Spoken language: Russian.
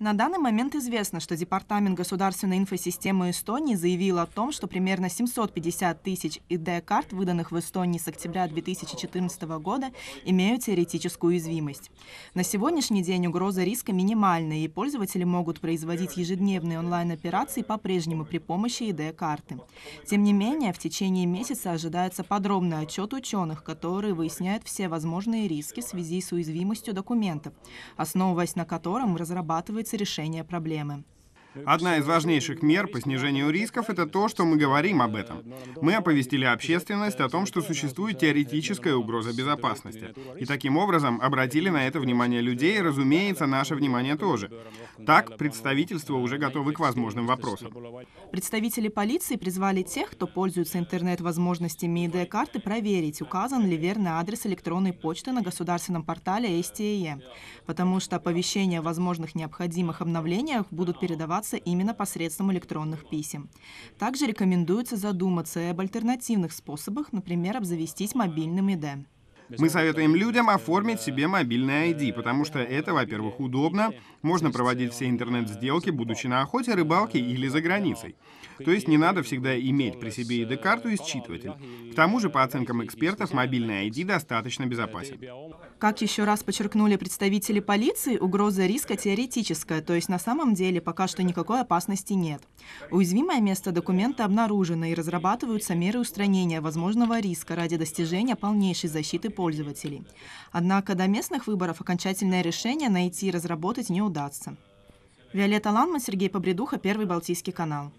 На данный момент известно, что Департамент государственной инфосистемы Эстонии заявил о том, что примерно 750 тысяч ID-карт, выданных в Эстонии с октября 2014 года, имеют теоретическую уязвимость. На сегодняшний день угроза риска минимальная, и пользователи могут производить ежедневные онлайн-операции по-прежнему при помощи ID-карты. Тем не менее, в течение месяца ожидается подробный отчет ученых, который выясняет все возможные риски в связи с уязвимостью документов, основываясь на котором разрабатывается требуется решение проблемы. Одна из важнейших мер по снижению рисков — это то, что мы говорим об этом. Мы оповестили общественность о том, что существует теоретическая угроза безопасности. И таким образом обратили на это внимание людей, и, разумеется, наше внимание тоже. Так, представительство уже готовы к возможным вопросам. Представители полиции призвали тех, кто пользуется интернет-возможностями и карты проверить, указан ли верный адрес электронной почты на государственном портале STE, потому что оповещения о возможных необходимых обновлениях будут передаваться добиваться именно посредством электронных писем. Также рекомендуется задуматься и об альтернативных способах, например, обзавестись мобильным ИД. Мы советуем людям оформить себе мобильный ID, потому что это, во-первых, удобно, можно проводить все интернет-сделки, будучи на охоте, рыбалке или за границей. То есть не надо всегда иметь при себе ID-карту и считыватель. К тому же, по оценкам экспертов, мобильный ID достаточно безопасен. Как еще раз подчеркнули представители полиции, угроза риска теоретическая, то есть на самом деле пока что никакой опасности нет. Уязвимое место документа обнаружено и разрабатываются меры устранения возможного риска ради достижения полнейшей защиты пользователей. Однако до местных выборов окончательное решение найти и разработать не удастся. Виолетта Ланман, Сергей Побредуха, Первый Балтийский канал.